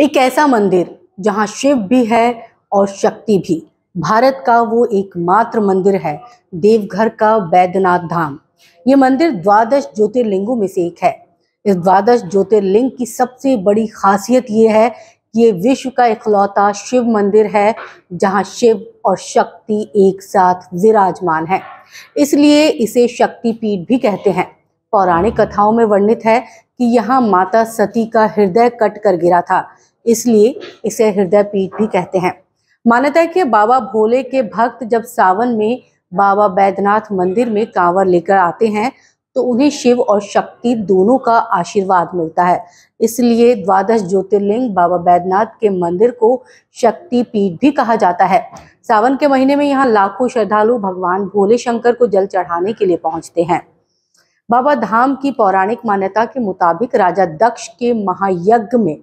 एक ऐसा मंदिर जहाँ शिव भी है और शक्ति भी भारत का वो एकमात्र मंदिर है देवघर का बैद्यनाथ धाम ये मंदिर द्वादश ज्योतिर्लिंगों में से एक है इस द्वादश ज्योतिर्लिंग की सबसे बड़ी खासियत ये है कि ये विश्व का इकलौता शिव मंदिर है जहाँ शिव और शक्ति एक साथ विराजमान है इसलिए इसे शक्तिपीठ भी कहते हैं पौराणिक कथाओं में वर्णित है कि यहाँ माता सती का हृदय कट कर गिरा था इसलिए इसे हृदय पीठ भी कहते हैं मान्यता है कि बाबा भोले के भक्त जब सावन में बाबा बैद्यनाथ मंदिर में कांवर लेकर आते हैं तो उन्हें शिव और शक्ति दोनों का आशीर्वाद मिलता है इसलिए द्वादश ज्योतिर्लिंग बाबा बैद्यनाथ के मंदिर को शक्ति पीठ भी कहा जाता है सावन के महीने में यहाँ लाखों श्रद्धालु भगवान भोले शंकर को जल चढ़ाने के लिए पहुंचते हैं बाबा धाम की पौराणिक मान्यता के मुताबिक राजा दक्ष के महायज्ञ में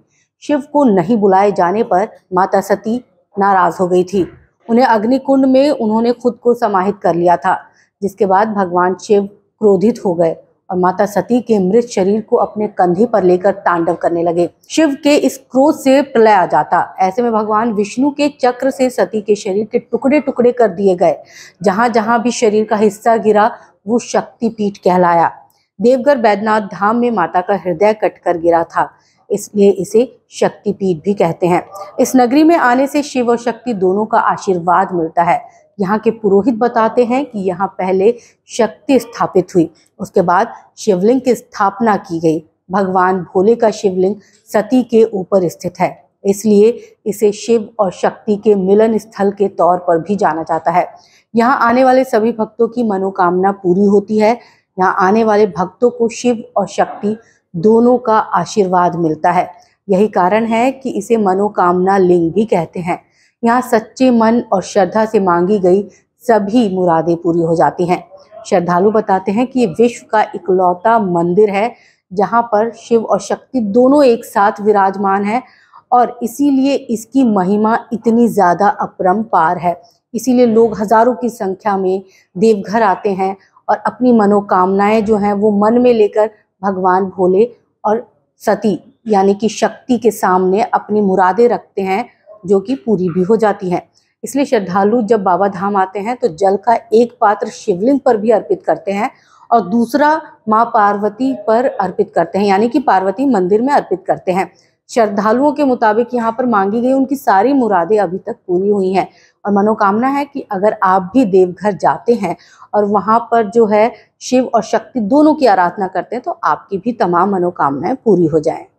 शिव को नहीं बुलाए जाने पर माता सती नाराज हो गई थी उन्हें अग्निकुंड में उन्होंने खुद को समाहित कर लिया था जिसके बाद भगवान शिव क्रोधित हो गए और माता सती के मृत शरीर को अपने कंधे पर लेकर तांडव करने लगे शिव के इस क्रोध से प्रलय आ जाता ऐसे में भगवान विष्णु के चक्र से सती के शरीर के टुकड़े टुकड़े कर दिए गए जहां जहां भी शरीर का हिस्सा गिरा वो शक्तिपीठ कहलाया देवघर बैद्यनाथ धाम में माता का हृदय कटकर गिरा था इसलिए इसे शक्तिपीठ भी कहते हैं इस नगरी में आने से शिव और शक्ति दोनों का आशीर्वाद मिलता है यहाँ के पुरोहित बताते हैं कि यहाँ पहले शक्ति स्थापित हुई उसके बाद शिवलिंग की स्थापना की गई भगवान भोले का शिवलिंग सती के ऊपर स्थित है इसलिए इसे शिव और शक्ति के मिलन स्थल के तौर पर भी जाना जाता है यहाँ आने वाले सभी भक्तों की मनोकामना पूरी होती है यहाँ आने वाले भक्तों को शिव और शक्ति दोनों का आशीर्वाद मिलता है यही कारण है कि इसे मनोकामना लिंग भी कहते हैं यहाँ सच्चे मन और श्रद्धा से मांगी गई सभी मुरादें पूरी हो जाती हैं श्रद्धालु बताते हैं कि ये विश्व का इकलौता मंदिर है जहाँ पर शिव और शक्ति दोनों एक साथ विराजमान है और इसीलिए इसकी महिमा इतनी ज़्यादा अपरम्पार है इसीलिए लोग हज़ारों की संख्या में देवघर आते हैं और अपनी मनोकामनाएं जो हैं वो मन में लेकर भगवान भोले और सती यानी कि शक्ति के सामने अपनी मुरादें रखते हैं जो कि पूरी भी हो जाती हैं इसलिए श्रद्धालु जब बाबा धाम आते हैं तो जल का एक पात्र शिवलिंग पर भी अर्पित करते हैं और दूसरा माँ पार्वती पर अर्पित करते हैं यानी कि पार्वती मंदिर में अर्पित करते हैं श्रद्धालुओं के मुताबिक यहाँ पर मांगी गई उनकी सारी मुरादें अभी तक पूरी हुई हैं और मनोकामना है कि अगर आप भी देवघर जाते हैं और वहाँ पर जो है शिव और शक्ति दोनों की आराधना करते हैं तो आपकी भी तमाम मनोकामनाएं पूरी हो जाएं